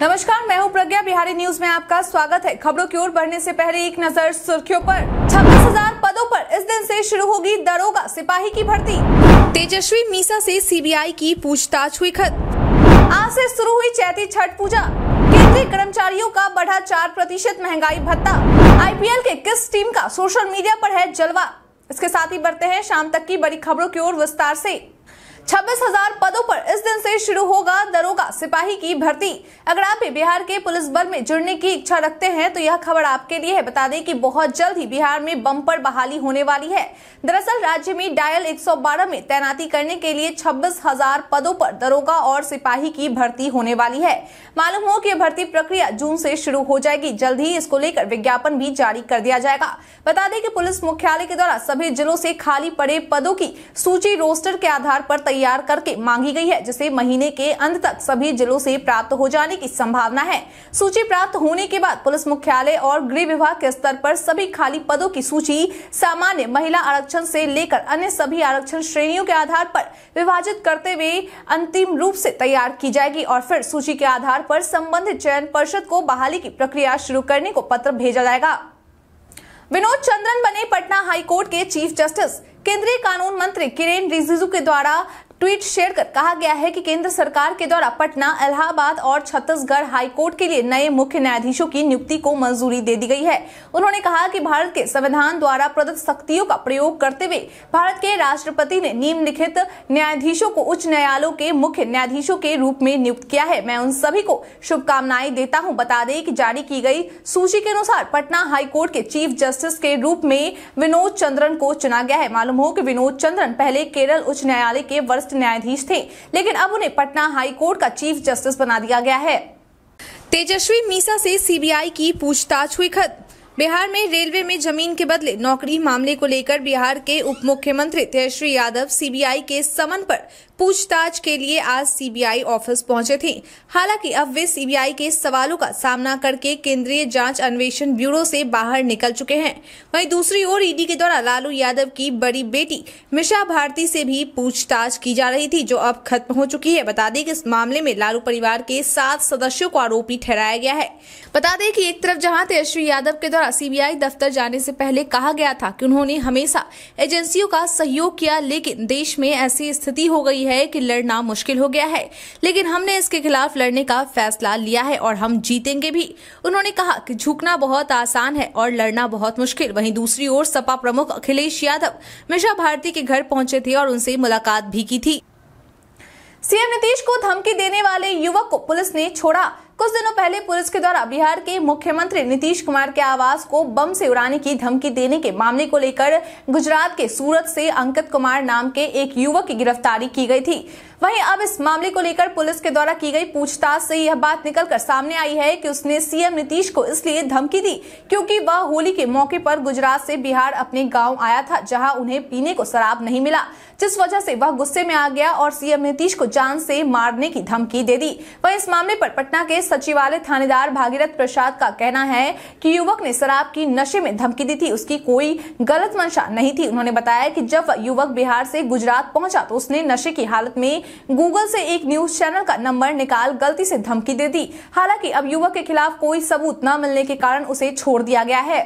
नमस्कार मैं हूं प्रज्ञा बिहारी न्यूज में आपका स्वागत है खबरों की ओर बढ़ने से पहले एक नजर सुर्खियों पर छब्बीस हजार पदों पर इस दिन से शुरू होगी दरोगा सिपाही की भर्ती तेजस्वी मीसा से सीबीआई की पूछताछ हुई खत आज से शुरू हुई चैती छठ पूजा केंद्रीय कर्मचारियों का बढ़ा चार प्रतिशत महंगाई भत्ता आई के किस टीम का सोशल मीडिया आरोप है जलवा इसके साथ ही बढ़ते हैं शाम तक की बड़ी खबरों की ओर विस्तार ऐसी छब्बीस हजार पदों पर इस दिन से शुरू होगा दरोगा सिपाही की भर्ती अगर आप भी बिहार के पुलिस बल में जुड़ने की इच्छा रखते हैं तो यह खबर आपके लिए है बता दें कि बहुत जल्द ही बिहार में बम्पर बहाली होने वाली है दरअसल राज्य में डायल 112 में तैनाती करने के लिए छब्बीस हजार पदों पर दरोगा और सिपाही की भर्ती होने वाली है मालूम हो की भर्ती प्रक्रिया जून ऐसी शुरू हो जाएगी जल्द ही इसको लेकर विज्ञापन भी जारी कर दिया जाएगा बता दें की पुलिस मुख्यालय के द्वारा सभी जिलों ऐसी खाली पड़े पदों की सूची रोस्टर के आधार आरोप तैयार करके मांगी गई है जिसे महीने के अंत तक सभी जिलों से प्राप्त हो जाने की संभावना है सूची प्राप्त होने के बाद पुलिस मुख्यालय और गृह विभाग के स्तर पर सभी खाली पदों की सूची सामान्य महिला आरक्षण से लेकर अन्य सभी आरक्षण श्रेणियों के आधार पर विभाजित करते हुए अंतिम रूप से तैयार की जाएगी और फिर सूची के आधार पर संबंधित चयन परिषद को बहाली की प्रक्रिया शुरू करने को पत्र भेजा जाएगा विनोद चंद्रन बने पटना हाईकोर्ट के चीफ जस्टिस केंद्रीय कानून मंत्री किरेन रिजिजू के द्वारा ट्वीट शेयर कर कहा गया है कि केंद्र सरकार के द्वारा पटना इलाहाबाद और छत्तीसगढ़ हाईकोर्ट के लिए नए मुख्य न्यायाधीशों की नियुक्ति को मंजूरी दे दी गई है उन्होंने कहा कि भारत के संविधान द्वारा प्रदत्त शक्तियों का प्रयोग करते हुए भारत के राष्ट्रपति ने निम्नलिखित न्यायाधीशों को उच्च न्यायालयों के मुख्य न्यायाधीशों के रूप में नियुक्त किया है मैं उन सभी को शुभकामनाएं देता हूँ बता दें की जारी की गयी सूची के अनुसार पटना हाईकोर्ट के चीफ जस्टिस के रूप में विनोद चंद्रन को चुना गया है मालूम हो की विनोद चंद्रन पहले केरल उच्च न्यायालय के वर्ष वरिष्ठ न्यायाधीश थे लेकिन अब उन्हें पटना हाई कोर्ट का चीफ जस्टिस बना दिया गया है तेजस्वी मीसा से सीबीआई की पूछताछ हुई खत बिहार में रेलवे में जमीन के बदले नौकरी मामले को लेकर बिहार के उप मुख्यमंत्री तेजस्वी यादव सीबीआई के समन पर पूछताछ के लिए आज सीबीआई ऑफिस पहुंचे थे हालांकि अब वे सीबीआई के सवालों का सामना करके केंद्रीय जांच अन्वेषण ब्यूरो से बाहर निकल चुके हैं वहीं दूसरी ओर ईडी e के द्वारा लालू यादव की बड़ी बेटी मिशा भारती से भी पूछताछ की जा रही थी जो अब खत्म हो चुकी है बता दें कि इस मामले में लालू परिवार के सात सदस्यों को आरोपी ठहराया गया है बता दें की एक तरफ जहाँ तेजस्वी यादव के द्वारा सी दफ्तर जाने ऐसी पहले कहा गया था की उन्होंने हमेशा एजेंसियों का सहयोग किया लेकिन देश में ऐसी स्थिति हो गई है कि लड़ना मुश्किल हो गया है लेकिन हमने इसके खिलाफ लड़ने का फैसला लिया है और हम जीतेंगे भी उन्होंने कहा कि झुकना बहुत आसान है और लड़ना बहुत मुश्किल वहीं दूसरी ओर सपा प्रमुख अखिलेश यादव मिश्रा भारती के घर पहुंचे थे और उनसे मुलाकात भी की थी सीएम नीतीश को धमकी देने वाले युवक को पुलिस ने छोड़ा कुछ दिनों पहले पुलिस के द्वारा बिहार के मुख्यमंत्री नीतीश कुमार के आवास को बम से उड़ाने की धमकी देने के मामले को लेकर गुजरात के सूरत से अंकित कुमार नाम के एक युवक की गिरफ्तारी की गई थी वहीं अब इस मामले को लेकर पुलिस के द्वारा की गई पूछताछ से यह बात निकलकर सामने आई है कि उसने सीएम नीतीश को इसलिए धमकी दी क्योंकि वह होली के मौके पर गुजरात से बिहार अपने गांव आया था जहां उन्हें पीने को शराब नहीं मिला जिस वजह से वह गुस्से में आ गया और सीएम नीतीश को जान से मारने की धमकी दे दी वही इस मामले आरोप पटना के सचिवालय थानेदार भागीरथ प्रसाद का कहना है की युवक ने शराब की नशे में धमकी दी थी उसकी कोई गलत मंशा नहीं थी उन्होंने बताया की जब युवक बिहार ऐसी गुजरात पहुँचा तो उसने नशे की हालत में गूगल से एक न्यूज चैनल का नंबर निकाल गलती से धमकी दे दी हालांकि अब युवक के खिलाफ कोई सबूत न मिलने के कारण उसे छोड़ दिया गया है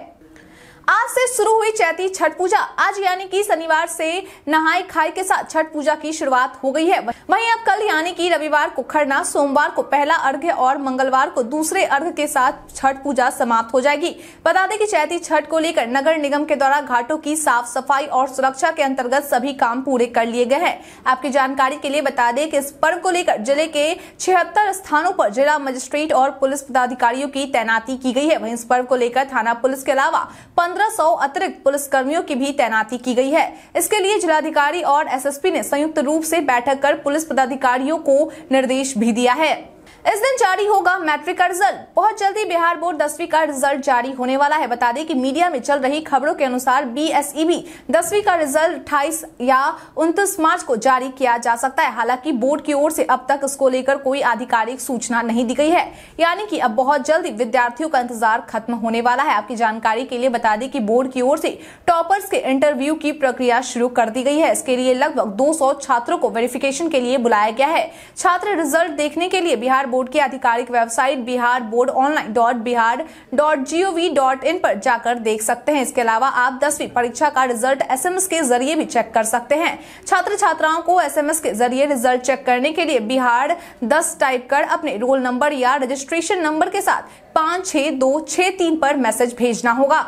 आज से शुरू हुई चैती छठ पूजा आज यानी कि शनिवार से नहाई खाई के साथ छठ पूजा की शुरुआत हो गई है वहीं अब कल यानी कि रविवार को खरना सोमवार को पहला अर्घ और मंगलवार को दूसरे अर्घ के साथ छठ पूजा समाप्त हो जाएगी बता दें कि चैती छठ को लेकर नगर निगम के द्वारा घाटों की साफ सफाई और सुरक्षा के अंतर्गत सभी काम पूरे कर लिए गए हैं आपकी जानकारी के लिए बता दें कि इस पर्व को लेकर जिले के छिहत्तर स्थानों पर जिला मजिस्ट्रेट और पुलिस पदाधिकारियों की तैनाती की गई है वहीं इस पर्व को लेकर थाना पुलिस के अलावा पंद्रह 1500 अतिरिक्त पुलिस कर्मियों की भी तैनाती की गई है इसके लिए जिलाधिकारी और एसएसपी ने संयुक्त रूप से बैठक कर पुलिस पदाधिकारियों को निर्देश भी दिया है इस दिन जारी होगा मैट्रिक का रिजल्ट बहुत जल्दी बिहार बोर्ड दसवीं का रिजल्ट जारी होने वाला है बता दें कि मीडिया में चल रही खबरों के अनुसार बीएसईबी दसवीं का रिजल्ट अट्ठाईस या उन्तीस मार्च को जारी किया जा सकता है हालांकि बोर्ड की ओर से अब तक इसको लेकर कोई आधिकारिक सूचना नहीं दी गई है यानी की अब बहुत जल्दी विद्यार्थियों का इंतजार खत्म होने वाला है आपकी जानकारी के लिए बता दें की बोर्ड की ओर से टॉपर्स के इंटरव्यू की प्रक्रिया शुरू कर दी गई है इसके लिए लगभग 200 छात्रों को वेरिफिकेशन के लिए बुलाया गया है छात्र रिजल्ट देखने के लिए बिहार बोर्ड की आधिकारिक website Bihar board online dot Bihar dot G O V dot in पर जाकर देख सकते हैं इसके अलावा आप दसवीं परीक्षा का रिजल्ट एसएमएस के जरिए भी चेक कर सकते हैं छात्र छात्राओं को एसएमएस के जरिए रिजल्ट चेक करने के लिए बिहार दस टाइप कर अपने रोल नंबर या रजिस्ट्रेशन नंबर के साथ पाँच छह दो छह तीन पर मैसेज भेजना होगा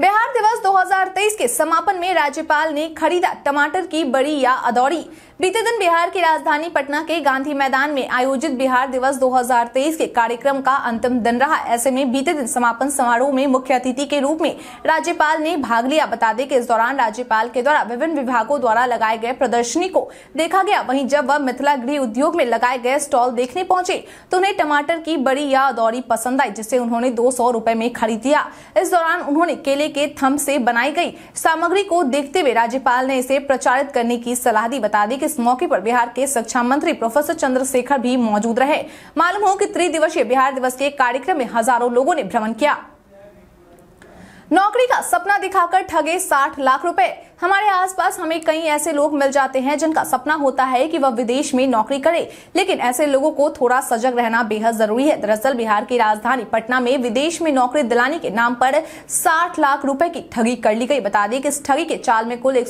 बिहार दिवस 2023 के समापन में राज्यपाल ने खरीदा टमाटर की बड़ी या अदौड़ी बीते दिन बिहार की राजधानी पटना के गांधी मैदान में आयोजित बिहार दिवस 2023 के कार्यक्रम का अंतिम दिन रहा ऐसे में बीते दिन समापन समारोह में मुख्य अतिथि के रूप में राज्यपाल ने भाग लिया बता दें कि इस दौरान राज्यपाल के द्वारा विभिन्न विभागों द्वारा लगाए गए प्रदर्शनी को देखा गया वहीं जब वह मिथिला गृह उद्योग में लगाए गए स्टॉल देखने पहुंचे तो उन्हें टमाटर की बड़ी या दौरी पसंद आई जिसे उन्होंने दो सौ में खरीद लिया इस दौरान उन्होंने केले के थम्प से बनाई गयी सामग्री को देखते हुए राज्यपाल ने इसे प्रचारित करने की सलाह दी बता दी कि इस मौके पर बिहार के शिक्षा मंत्री प्रोफेसर चंद्रशेखर भी मौजूद रहे मालूम हो कि त्रिदिवसीय बिहार दिवस के कार्यक्रम में हजारों लोगों ने भ्रमण किया नौकरी का सपना दिखाकर ठगे साठ लाख रुपए हमारे आसपास हमें कई ऐसे लोग मिल जाते हैं जिनका सपना होता है कि वह विदेश में नौकरी करे लेकिन ऐसे लोगों को थोड़ा सजग रहना बेहद जरूरी है दरअसल बिहार की राजधानी पटना में विदेश में नौकरी दिलाने के नाम पर 60 लाख रुपए की ठगी कर ली गई बता दें कि इस ठगी के चाल में कुल एक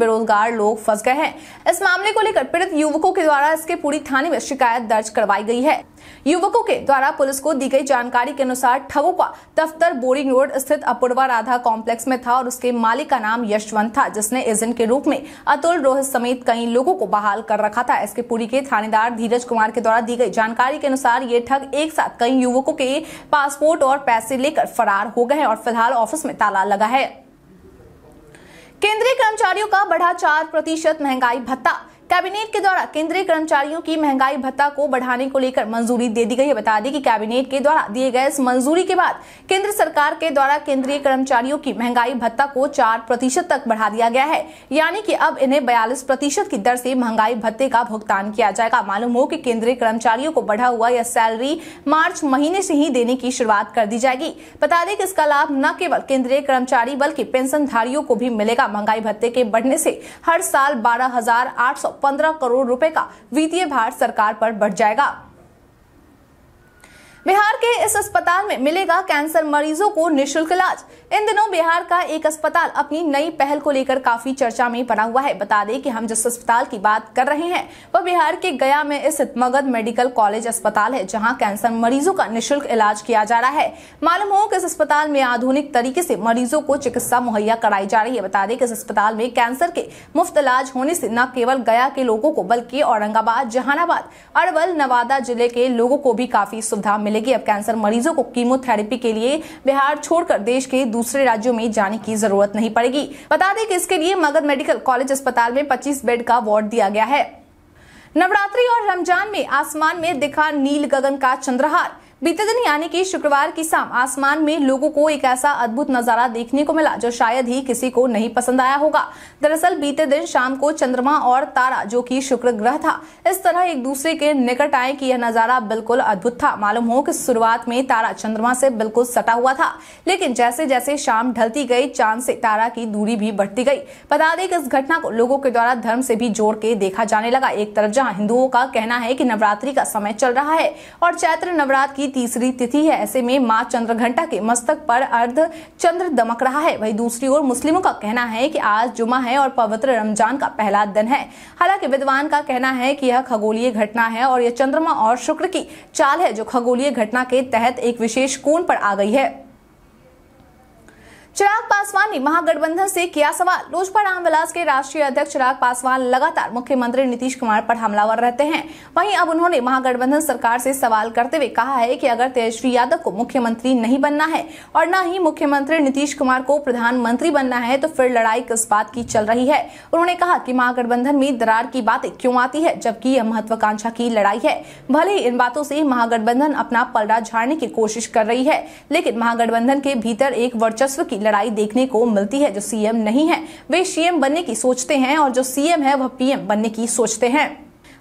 बेरोजगार लोग फंस गए हैं इस मामले को लेकर पीड़ित युवकों के द्वारा इसके पूरी थाने में शिकायत दर्ज करवाई गयी है युवकों के द्वारा पुलिस को दी गई जानकारी के अनुसार ठगों का दफ्तर बोरिंग रोड स्थित अपूर्व हरबा राधा कॉम्प्लेक्स में था और उसके मालिक का नाम यशवंत था जिसने एजेंट के रूप में अतुल रोहित समेत कई लोगों को बहाल कर रखा था एसके पुरी के थानेदार धीरज कुमार के द्वारा दी गई जानकारी के अनुसार ये ठग एक साथ कई युवकों के पासपोर्ट और पैसे लेकर फरार हो गए और फिलहाल ऑफिस में ताला लगा है केंद्रीय कर्मचारियों का बढ़ा चार प्रतिशत महंगाई भत्ता कैबिनेट के द्वारा केंद्रीय कर्मचारियों की महंगाई भत्ता को बढ़ाने को लेकर मंजूरी दे दी गई है बता दें कि कैबिनेट के द्वारा दिए गए इस मंजूरी के बाद केंद्र सरकार के द्वारा केंद्रीय कर्मचारियों की महंगाई भत्ता को चार प्रतिशत तक बढ़ा दिया गया है यानी कि अब इन्हें बयालीस प्रतिशत की दर से महंगाई भत्ते का भुगतान किया जाएगा मालूम हो कि केंद्रीय कर्मचारियों को बढ़ा हुआ यह सैलरी मार्च महीने से ही देने की शुरुआत कर दी जाएगी बता दें कि इसका लाभ न केवल केंद्रीय कर्मचारी बल्कि पेंशनधारियों को भी मिलेगा महंगाई भत्ते के बढ़ने से हर साल बारह पंद्रह करोड़ रूपए का वित्तीय भार सरकार पर बढ़ जाएगा उन्हें इस अस्पताल में मिलेगा कैंसर मरीजों को निशुल्क इलाज इन दिनों बिहार का एक अस्पताल अपनी नई पहल को लेकर काफी चर्चा में बना हुआ है बता दें कि हम जिस अस्पताल की बात कर रहे हैं वह बिहार के गया में स्थित मगध मेडिकल कॉलेज अस्पताल है जहां कैंसर मरीजों का निशुल्क इलाज किया जा रहा है मालूम हो कि इस अस्पताल में आधुनिक तरीके से मरीजों को चिकित्सा मुहैया कराई जा रही है बता दें कि इस अस्पताल में कैंसर के मुफ्त इलाज होने से न केवल गया के लोगों को बल्कि औरंगाबाद जहानाबाद अरवल नवादा जिले के लोगों को भी काफी सुविधा मिलेगी अब कैंसर कैंसर मरीजों को कीमोथेरेपी के लिए बिहार छोड़कर देश के दूसरे राज्यों में जाने की जरूरत नहीं पड़ेगी बता दें कि इसके लिए मगध मेडिकल कॉलेज अस्पताल में 25 बेड का वार्ड दिया गया है नवरात्रि और रमजान में आसमान में दिखा नील गगन का चंद्रहार बीते दिन यानी कि शुक्रवार की शाम आसमान में लोगों को एक ऐसा अद्भुत नजारा देखने को मिला जो शायद ही किसी को नहीं पसंद आया होगा दरअसल बीते दिन शाम को चंद्रमा और तारा जो कि शुक्र ग्रह था इस तरह एक दूसरे के निकट आए कि यह नजारा बिल्कुल अद्भुत था मालूम हो कि शुरुआत में तारा चंद्रमा से बिल्कुल सटा हुआ था लेकिन जैसे जैसे शाम ढलती गई चांद से तारा की दूरी भी बढ़ती गई बता दें कि इस घटना को लोगों के द्वारा धर्म से भी जोड़ के देखा जाने लगा एक तरफ जहाँ हिंदुओं का कहना है की नवरात्रि का समय चल रहा है और चैत्र नवरात्र की तीसरी तिथि है ऐसे में माँ चंद्र घंटा के मस्तक पर अर्ध चंद्र दमक रहा है वही दूसरी ओर मुस्लिमों का कहना है कि आज जुमा है और पवित्र रमजान का पहला दिन है हालांकि विद्वान का कहना है कि यह खगोलीय घटना है और यह चंद्रमा और शुक्र की चाल है जो खगोलीय घटना के तहत एक विशेष कोण पर आ गई है चिराग पासवान ने महागठबंधन से किया सवाल लोजपा रामविलास के राष्ट्रीय अध्यक्ष चिराग पासवान लगातार मुख्यमंत्री नीतीश कुमार पर हमलावर रहते हैं वहीं अब उन्होंने महागठबंधन सरकार से सवाल करते हुए कहा है कि अगर तेजस्वी यादव को मुख्यमंत्री नहीं बनना है और न ही मुख्यमंत्री नीतीश कुमार को प्रधानमंत्री बनना है तो फिर लड़ाई किस बात की चल रही है उन्होंने कहा की महागठबंधन में दरार की बातें क्यों आती है जबकि यह महत्वाकांक्षा की लड़ाई है भले ही इन बातों से महागठबंधन अपना पलड़ा झाड़ने की कोशिश कर रही है लेकिन महागठबंधन के भीतर एक वर्चस्व की लड़ाई देखने को मिलती है जो सीएम नहीं है वे सीएम बनने की सोचते हैं और जो सीएम है वह पीएम बनने की सोचते हैं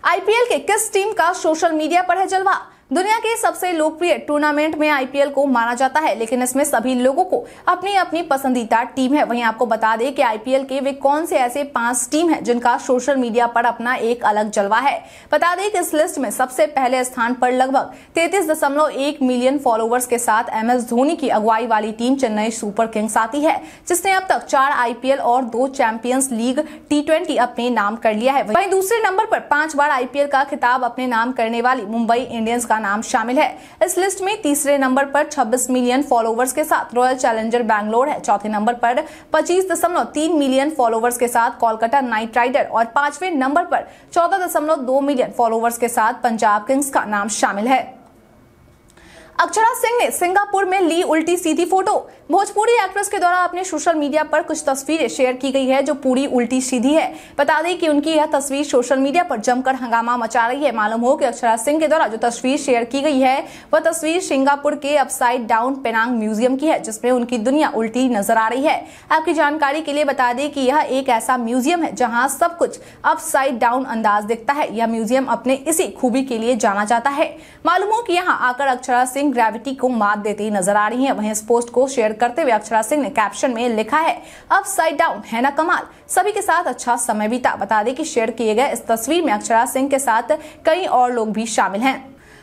आईपीएल के किस टीम का सोशल मीडिया पर है जलवा दुनिया के सबसे लोकप्रिय टूर्नामेंट में आईपीएल को माना जाता है लेकिन इसमें सभी लोगों को अपनी अपनी पसंदीदा टीम है वहीं आपको बता दें कि आईपीएल के वे कौन से ऐसे पांच टीम हैं जिनका सोशल मीडिया पर अपना एक अलग जलवा है बता दें कि इस लिस्ट में सबसे पहले स्थान पर लगभग तैतीस मिलियन फॉलोअर्स के साथ एम धोनी की अगुवाई वाली टीम चेन्नई सुपर किंग्स आती है जिसने अब तक चार आईपीएल और दो चैंपियंस लीग टी अपने नाम कर लिया है वही दूसरे नंबर पर पांच बार आईपीएल का खिताब अपने नाम करने वाली मुंबई इंडियंस का नाम शामिल है इस लिस्ट में तीसरे नंबर पर 26 मिलियन फॉलोवर्स के साथ रॉयल चैलेंजर बैंगलोर है चौथे नंबर पर 25.3 मिलियन फॉलोवर्स के साथ कोलकाता नाइट राइडर और पांचवें नंबर पर 14.2 मिलियन फॉलोवर्स के साथ पंजाब किंग्स का नाम शामिल है अक्षरा सिंह ने सिंगापुर में ली उल्टी सीधी फोटो भोजपुरी एक्ट्रेस के द्वारा अपने सोशल मीडिया पर कुछ तस्वीरें शेयर की गई है जो पूरी उल्टी सीधी है बता दें कि उनकी यह तस्वीर सोशल मीडिया पर जमकर हंगामा मचा रही है मालूम हो कि अक्षरा सिंह के द्वारा जो तस्वीर शेयर की गई है वह तस्वीर सिंगापुर के अपसाइड डाउन पेनांग म्यूजियम की है जिसमें उनकी दुनिया उल्टी नजर आ रही है आपकी जानकारी के लिए बता दें कि यह एक ऐसा म्यूजियम है जहाँ सब कुछ अपसाइड डाउन अंदाज दिखता है यह म्यूजियम अपने इसी खूबी के लिए जाना जाता है मालूम हो कि यहाँ आकर अक्षरा सिंह सिंह ग्रेविटी को मात देती नजर आ रही है वहीं इस पोस्ट को शेयर करते हुए अक्षरा सिंह ने कैप्शन में लिखा है अप साइड डाउन है ना कमाल सभी के साथ अच्छा समय बीता बता दें कि शेयर किए गए इस तस्वीर में अक्षरा सिंह के साथ कई और लोग भी शामिल हैं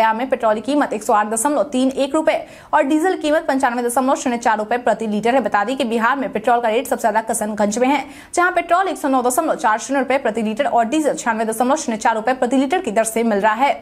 गया में पेट्रोल की कीमत एक सौ आठ दशमलव तीन एक रुपए और डीजल कीमत पंचानवे दशमलव शून्य चार रूपए प्रति लीटर है बता दी कि बिहार में पेट्रोल का रेट सबसे ज्यादा कसनगंज में है जहां पेट्रोल एक सौ नौ दशमलव चार शून्य रूपए प्रति लीटर और डीजल छियानवे दशमलव शून्य चार रुपए प्रति लीटर की दर से मिल रहा है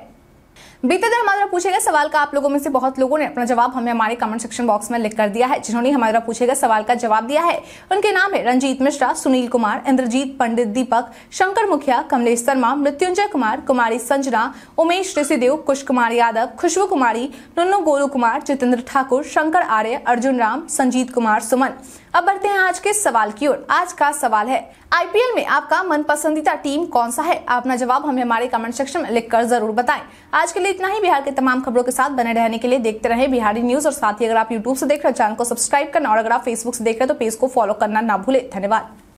बीते दिन हमारे पूछे गए सवाल का आप लोगों में से बहुत लोगों ने अपना जवाब हमें हमारे कमेंट सेक्शन बॉक्स में लिख कर दिया है जिन्होंने हमारे पूछे गए सवाल का जवाब दिया है उनके नाम है रंजीत मिश्रा सुनील कुमार इंद्रजीत पंडित दीपक शंकर मुखिया कमलेश शर्मा मृत्युंजय कुमार कुमारी संजना उमेश ऋषिदेव कुश कुमार यादव खुशबू कुमारी नुन्नू गोलू कुमार जितेंद्र ठाकुर शंकर आर्य अर्जुन राम संजीत कुमार सुमन अब बढ़ते हैं आज के सवाल की ओर आज का सवाल है आईपीएल में आपका मन पसंदीदा टीम कौन सा है अपना जवाब हमें हमारे कमेंट सेक्शन में लिखकर जरूर बताएं आज के लिए इतना ही बिहार के तमाम खबरों के साथ बने रहने के लिए देखते रहे बिहारी न्यूज और साथ ही अगर आप यूट्यूब से देख रहे हैं चैनल को सब्सक्राइब करना और अगर आप फेसबुक से देख रहे हैं तो पेज को फॉलो करना ना भूले धन्यवाद